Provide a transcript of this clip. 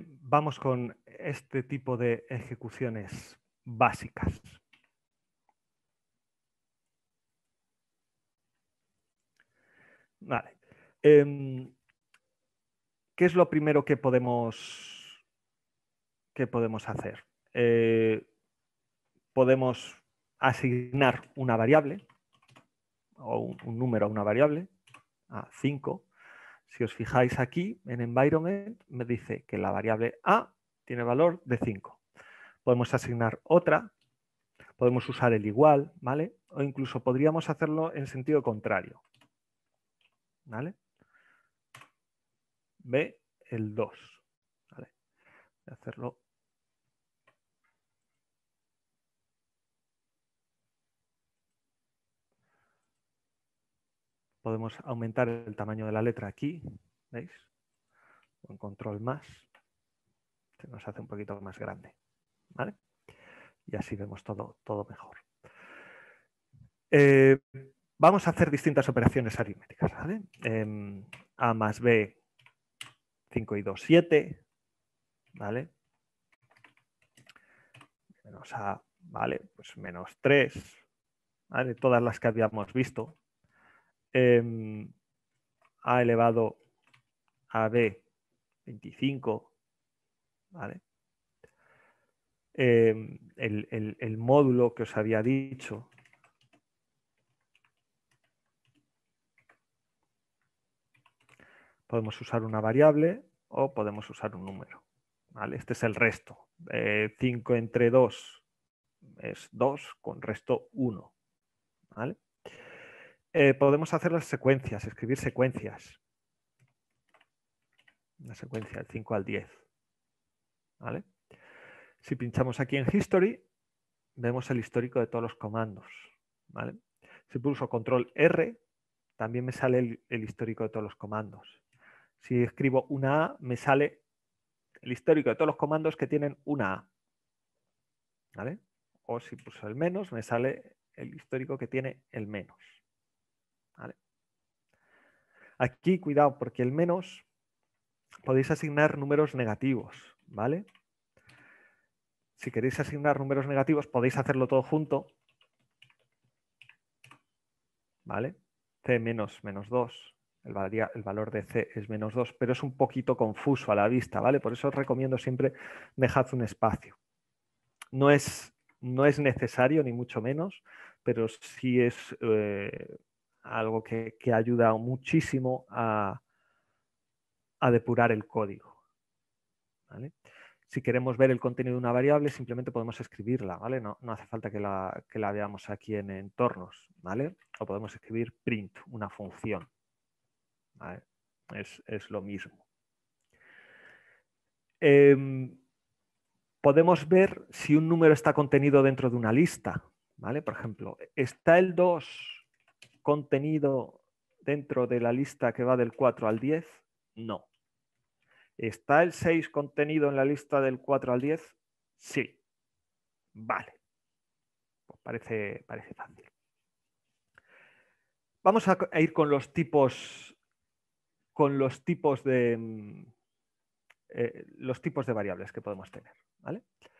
vamos con este tipo de ejecuciones básicas. Vale. Em, ¿Qué es lo primero que podemos, que podemos hacer? Eh, podemos asignar una variable o un, un número a una variable, a 5, si os fijáis aquí en environment, me dice que la variable A tiene valor de 5. Podemos asignar otra, podemos usar el igual, ¿vale? O incluso podríamos hacerlo en sentido contrario. ¿Vale? B, el 2. ¿vale? Voy a hacerlo Podemos aumentar el tamaño de la letra aquí, ¿veis? Con control más, se nos hace un poquito más grande, ¿vale? Y así vemos todo, todo mejor. Eh, vamos a hacer distintas operaciones aritméticas, em, a más B, 5 y 2, 7, ¿vale? Menos A, ¿vale? Pues menos 3, ¿vale? Todas las que habíamos visto, Em, a elevado a b 25, ¿vale? Em, el, módulo que os había dicho podemos usar una variable o podemos usar un número. ¿vale? Este es el resto. 5 eh, entre 2 es 2 con resto 1. ¿vale? Eh, podemos hacer las secuencias, escribir secuencias. Una secuencia del 5 al 10. Si pinchamos aquí en History, vemos el histórico de todos los comandos. Si pulso control R, también me sale el, histórico de todos los comandos. Si escribo una A, me sale el histórico de todos los comandos que tienen una A. O si pulso el menos, me sale el histórico que tiene el menos. Aquí, cuidado, porque el menos podéis asignar números negativos, ¿vale? Si queréis asignar números negativos, podéis hacerlo todo junto, ¿vale? C menos menos 2, el, valor de C es menos 2, pero es un poquito confuso a la vista, ¿vale? Por eso os recomiendo siempre dejad un espacio. No es, no es necesario, ni mucho menos, pero sí es eh, algo que, que ha ayudado muchísimo a, depurar el código. Si queremos ver el contenido de una variable, simplemente podemos escribirla, ¿vale? No, no hace falta que la, veamos aquí en entornos, ¿vale? O podemos escribir print, una función. Es, lo mismo. Em, podemos ver si un número está contenido dentro de una lista, ¿vale? Por ejemplo, está el 2 contenido dentro de la lista que va del 4 al 10? No. ¿Está el 6 contenido en la lista del 4 al 10? Sí. Vale. Pues parece, parece fácil. Vamos a, ir con los tipos con los tipos de mm, eh, los tipos de variables que podemos tener. ¿vale?